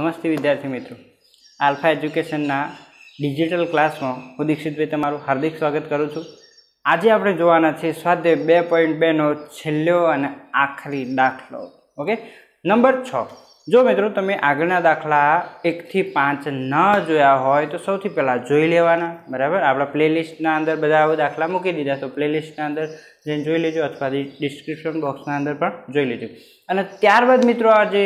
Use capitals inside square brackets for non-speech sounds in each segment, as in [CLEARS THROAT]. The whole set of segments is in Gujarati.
નમસ્તે વિદ્યાર્થી મિત્રો આલ્ફા એજ્યુકેશનના ડિજિટલ ક્લાસમાં હું દીક્ષિતભાઈ તમારું હાર્દિક સ્વાગત કરું છું આજે આપણે જોવાના છે સ્વાધ્યાય બે પોઈન્ટ બેનો છેલ્લો અને આખરી દાખલો ઓકે નંબર છ જો મિત્રો તમે આગળના દાખલા એકથી પાંચ ન જોયા હોય તો સૌથી પહેલાં જોઈ લેવાના બરાબર આપણા પ્લેલિસ્ટના અંદર બધા દાખલા મૂકી દીધા તો પ્લેલિસ્ટના અંદર જઈને જોઈ લેજો અથવા ડિસ્ક્રિપ્શન બોક્સના અંદર પણ જોઈ લેજો અને ત્યારબાદ મિત્રો આજે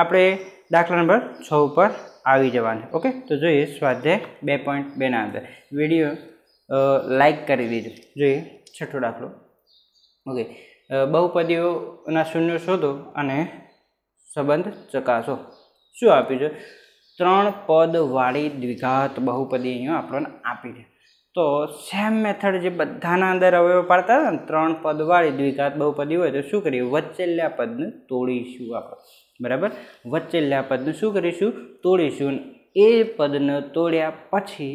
આપણે દાખલા નંબર છ ઉપર આવી જવાનું ઓકે તો જોઈએ સ્વાધ્યાય બે પોઈન્ટ બેના અંદર વિડીયો લાઈક કરી દીધો જોઈએ છઠ્ઠો દાખલો ઓકે બહુપદીઓના શૂન્ય શોધો અને સંબંધ ચકાસો શું આપ્યું છે ત્રણ પદવાળી દ્વિઘાત બહુપદી અહીંયા આપણને આપી દે તો સેમ મેથડ જે બધાના અંદર અવયવ પાડતા હતા ને ત્રણ પદવાળી દ્વિઘાત બહુપદી હોય તો શું કરીએ વચ્ચેલ્લા પદને તોડીશું આપણે બરાબર વચ્ચેલ્લા પદને શું કરીશું તોડીશું એ પદને તોડ્યા પછી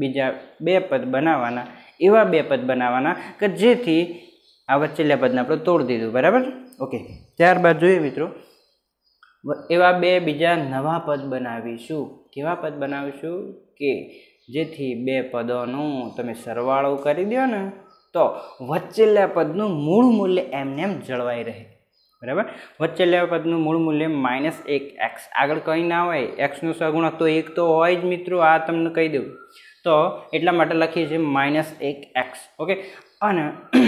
બીજા બે પદ બનાવવાના એવા બે પદ બનાવવાના કે જેથી આ વચ્ચેલ્લા પદને આપણે તોડી દીધું બરાબર ઓકે ત્યારબાદ જોઈએ મિત્રો એવા બે બીજા નવા પદ બનાવીશું કેવા પદ બનાવીશું કે જેથી બે પદોનું તમે સરવાળો કરી દો ને તો વચ્ચેલા પદનું મૂળ મૂલ્ય એમને એમ જળવાઈ રહે બરાબર વચ્ચેલા પદનું મૂળ મૂલ્ય માઇનસ એક એક્સ આગળ કંઈ ના હોય એક્સનું સગુણક તો એક તો હોય જ મિત્રો આ તમને કહી દઉં તો એટલા માટે લખીએ છીએ માઇનસ એક એક્સ ઓકે અને [CLEARS THROAT]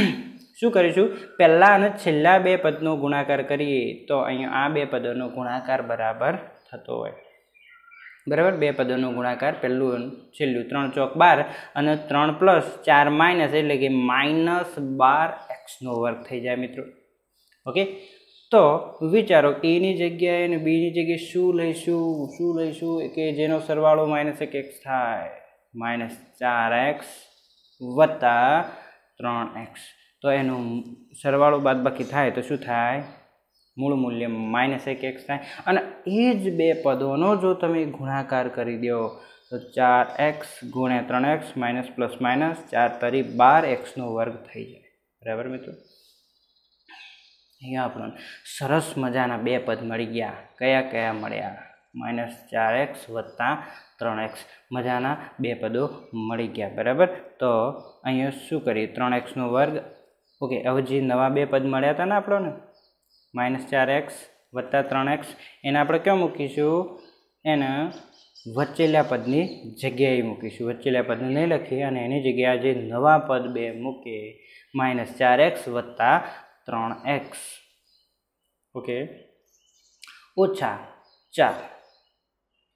શું કરીશું પહેલાં અને છેલ્લા બે પદનો ગુણાકાર કરીએ તો અહીંયા આ બે પદોનો ગુણાકાર બરાબર થતો હોય બરાબર બે પદોનો ગુણાકાર પહેલું છેલ્લું ત્રણ ચોક બાર અને ત્રણ પ્લસ ચાર માઇનસ એટલે કે માઇનસ બાર એક્સનો વર્ગ થઈ જાય મિત્રો ઓકે તો વિચારો એની જગ્યાએ અને બીની જગ્યાએ શું લઈશું શું લઈશું કે જેનો સરવાળો માઇનસ એક એક્સ થાય માઇનસ ચાર એક્સ વત્તા ત્રણ એક્સ તો એનું સરવાળો બાદ બાકી થાય તો શું થાય મૂળ મૂલ્ય માઇનસ એક એક્સ થાય અને એ જ બે પદોનો જો તમે ગુણાકાર કરી દો તો ચાર એક્સ ગુણે ત્રણ એક્સ માઇનસ પ્લસ માઇનસ ચાર તરી બાર એક્સનો વર્ગ થઈ જાય બરાબર મિત્રો અહીંયા આપણને સરસ મજાના બે પદ મળી ગયા કયા કયા મળ્યા માઇનસ ચાર એક્સ વત્તા ત્રણ એક્સ મજાના બે પદો મળી ગયા બરાબર તો અહીંયા શું કરીએ ત્રણ એક્સનો વર્ગ ઓકે હવે જે નવા બે પદ મળ્યા હતા ને આપણને માઇનસ ચાર એક્સ વત્તા ત્રણ એક્સ એને આપણે ક્યાં મૂકીશું એને વચ્ચેલા પદની જગ્યાએ મૂકીશું વચ્ચેલા પદને નહીં લખીએ અને એની જગ્યાએ જે નવા પદ બે મૂકે માઇનસ ચાર એક્સ વત્તા ત્રણ એક્સ ઓકે ઓછા ચાર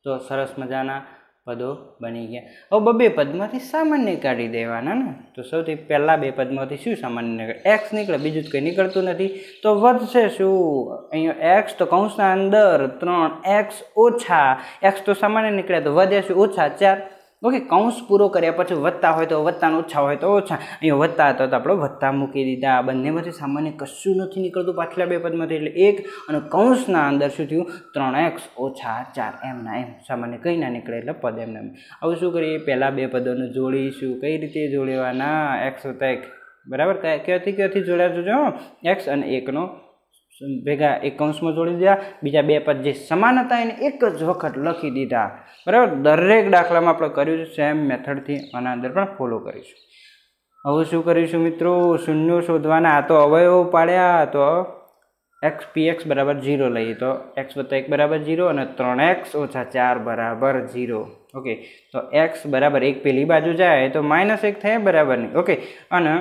તો સરસ મજાના પદો બની ગયા હવે બબે પદમાંથી સામાન્ય કાઢી દેવાના ને તો સૌથી પહેલાં બે પદમાંથી શું સામાન્ય નીકળે એક્સ નીકળે બીજું જ કંઈ નીકળતું નથી તો વધશે શું અહીંયા એક્સ તો કૌંસના અંદર ત્રણ એક્સ ઓછા એક્સ તો સામાન્ય નીકળે તો વધે શું ઓછા ચાર ઓકે કૌંસ પૂરો કર્યા પછી વધતા હોય તો વધતાનો ઓછા હોય તો ઓછા અહીંયા વધતા હતા તો આપણે વધતા મૂકી દીધા આ બંનેમાંથી સામાન્ય કશું નથી નીકળતું પાછલા બે પદમાંથી એટલે એક અને કૌંસના અંદર શું થયું ત્રણ એક્સ ઓછા ચાર એમના એમ સામાન્ય કંઈ ના નીકળે એટલે પદ એમના એમ હવે શું કરીએ પહેલાં બે પદોને જોડીશું કઈ રીતે જોડેવાના એક્સ વત્તા એક બરાબર ક્યાંથી ક્યાંથી જોડ્યા જોજો એક્સ અને એકનો ભેગા એક કૌંસમાં જોડી દીધા બીજા બે પદ જે સમાન હતા એને એક જ વખત લખી દીધા બરાબર દરેક દાખલામાં આપણે કર્યું છે સેમ મેથડથી આના અંદર પણ ફોલો કરીશું હવે શું કરીશું મિત્રો શૂન્ય શોધવાના આ તો અવયવ પાડ્યા તો એક્સ પી એક્સ બરાબર ઝીરો લઈએ તો એક્સ વત્તા એક બરાબર ઝીરો અને ત્રણ એક્સ ઓછા ચાર બરાબર ઝીરો ઓકે તો એક્સ બરાબર એક પેલી બાજુ જાય તો માઇનસ એક થાય બરાબર નહીં ઓકે અને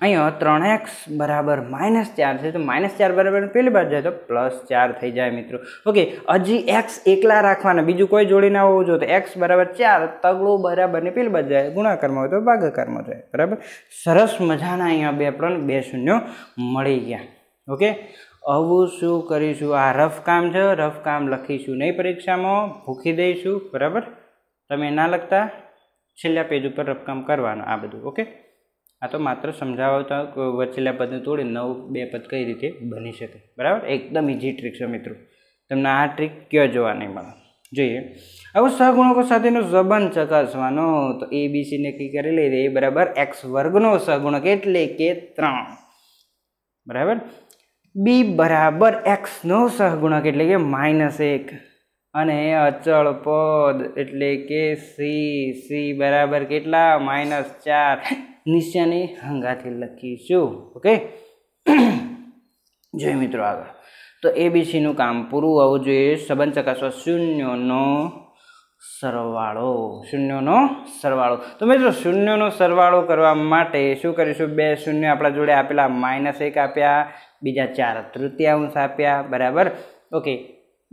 અહીંયા ત્રણ એક્સ બરાબર માઇનસ ચાર છે તો માઇનસ ચાર બરાબર પહેલી બાજુ જાય તો પ્લસ ચાર થઈ જાય મિત્રો ઓકે હજી એક્સ એકલા રાખવાના બીજું કોઈ જોડી ના હોવું જોઈએ તો એક્સ બરાબર ચાર તગડો બરાબર ને પહેલી બાજુ જાય ગુણાકારમાં હોય તો ભાગાકારમાં જાય બરાબર સરસ મજાના અહીંયા બે આપણને બે શૂન્ય મળી ગયા ઓકે આવું શું કરીશું આ રફ કામ છે રફ કામ લખીશું નહીં પરીક્ષામાં ભૂખી દઈશું બરાબર તમે ના લખતા છેલ્લા પેજ ઉપર રફકામ કરવાનું આ બધું ઓકે આ તો માત્ર સમજાવતા વચેલા પદને તોડી નવ બે પદ કઈ રીતે બની શકે બરાબર એકદમ ઇઝી ટ્રીક છે મિત્રો તમને આ ટ્રીક કયો જોવા નહીં મળે જોઈએ હવે સહગુણકો સાથેનો સંબંધ ચકાસવાનો તો એ બીસીને કઈ કરી લઈએ એ બરાબર એક્સ વર્ગનો સહગુણક એટલે કે ત્રણ બરાબર બી બરાબર એક્સનો સહગુણક એટલે કે માઇનસ એક અને અચળ પદ એટલે કે સી સી બરાબર કેટલા માઇનસ ચાર નિશાની હંગાથી લખીશું ઓકે જોઈએ મિત્રો આગળ તો એબીસીનું કામ પૂરું આવવું જોઈએ સંબંધ ચકાસવા શૂન્યનો સરવાળો શૂન્યનો સરવાળો તો મિત્રો શૂન્યનો સરવાળો કરવા માટે શું કરીશું બે શૂન્ય આપણા જોડે આપેલા માઇનસ એક આપ્યા બીજા ચાર તૃતીયાંશ આપ્યા બરાબર ઓકે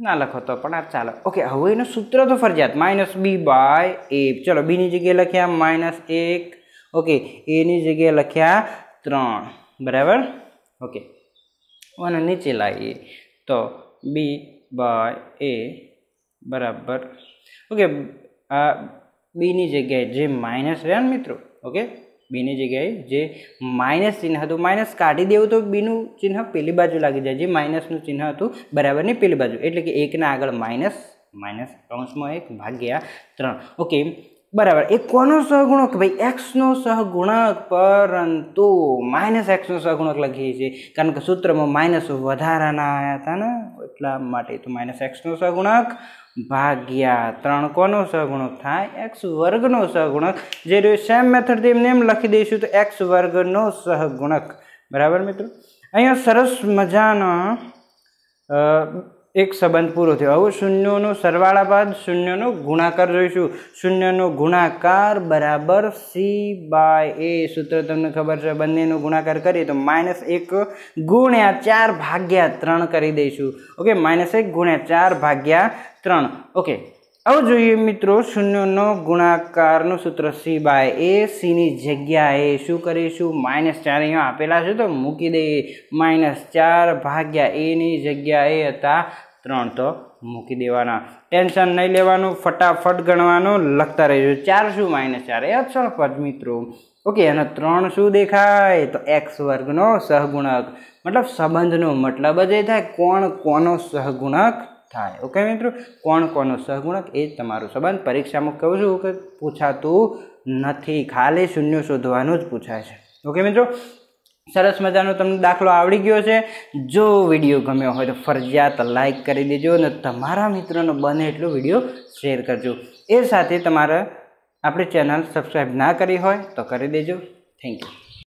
ના લખો તો પણ આ ચાલો ઓકે હવે એનું સૂત્ર તો ફરજિયાત માઇનસ બી બાય એ ચલો બીની જગ્યાએ લખ્યા માઇનસ એક ઓકે એની જગ્યાએ લખ્યા ત્રણ બરાબર ઓકે અને નીચે લાવીએ તો બી બાય એ બરાબર ઓકે આ બીની જગ્યાએ જે માઇનસ રહ્યા ને મિત્રો ઓકે બીની જગ્યાએ જે માઇનસ ચિહ્ન હતું માઇનસ કાઢી દેવું તો બીનું ચિહ્ન પેલી બાજુ લાગી જાય જે માઇનસનું ચિહ્ન હતું બરાબરની પેલી બાજુ એટલે કે એકના આગળ માઇનસ માઇનસ કૌંસમાં એક ભાગ્યા ત્રણ ઓકે બરાબર એ કોનો સહગુણક ભાઈ એક્સનો સહગુણક પરંતુ માઇનસ એક્સનો સહગુણક લખીએ છીએ કારણ કે સૂત્રમાં માઇનસ વધારાના આવ્યા હતા ને એટલા માટે તો માઇનસ એક્સનો સહગુણક ભાગ્યા ત્રણ કોનો સહગુણક થાય એક્સ વર્ગનો સહગુણક જે રહ્યો સેમ મેથડથી એમને એમ લખી દઈશું તો એક્સ વર્ગનો સહગુણક બરાબર મિત્રો અહીંયા સરસ મજાના એક સંબંધ પૂરો થયો હવે શૂન્યનો સરવાળા બાદ શૂન્યનો ગુણાકાર જોઈશું શૂન્યનો ગુણાકાર બરાબર સી બાય એ સૂત્ર તમને ખબર છે બંનેનો ગુણાકાર કરીએ તો માઇનસ એક ગુણ્યા ચાર ભાગ્યા ત્રણ કરી દઈશું ઓકે માઇનસ એક ગુણ્યા ચાર ભાગ્યા ત્રણ ઓકે હવે જોઈએ મિત્રો શૂન્યનો ગુણાકારનું સૂત્ર સી બાય એ સીની જગ્યાએ શું કરીશું માઇનસ ચાર અહીંયા આપેલા છે તો મૂકી દઈએ માઇનસ ચાર ભાગ્યા એની જગ્યાએ હતા ત્રણ તો મૂકી દેવાના ટેન્શન નહીં લેવાનું ફટાફટ ગણવાનું લખતા રહેજો ચાર શું માઇનસ ચાર એ અક્ષર મિત્રો ઓકે અને ત્રણ શું દેખાય તો એક્સ વર્ગનો સહગુણક મતલબ સંબંધનો મતલબ જ એ થાય કોણ કોનો સહગુણક થાય ઓકે મિત્રો કોણ કોનો સહગુણક એ જ તમારો સંબંધ પરીક્ષામાં કહું છું કે પૂછાતું નથી ખાલી શૂન્ય શોધવાનું જ પૂછાય છે ઓકે મિત્રો સરસ મજાનો તમને દાખલો આવડી ગયો છે જો વિડીયો ગમ્યો હોય તો ફરજિયાત લાઇક કરી દેજો અને તમારા મિત્રોનો બને એટલો વિડીયો શેર કરજો એ સાથે તમારે આપણી ચેનલ સબસ્ક્રાઈબ ના કરી હોય તો કરી દેજો થેન્ક યુ